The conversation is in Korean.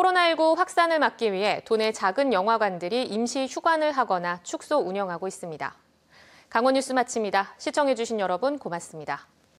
코로나19 확산을 막기 위해 도내 작은 영화관들이 임시 휴관을 하거나 축소 운영하고 있습니다. 강원 뉴스 마칩니다. 시청해주신 여러분 고맙습니다.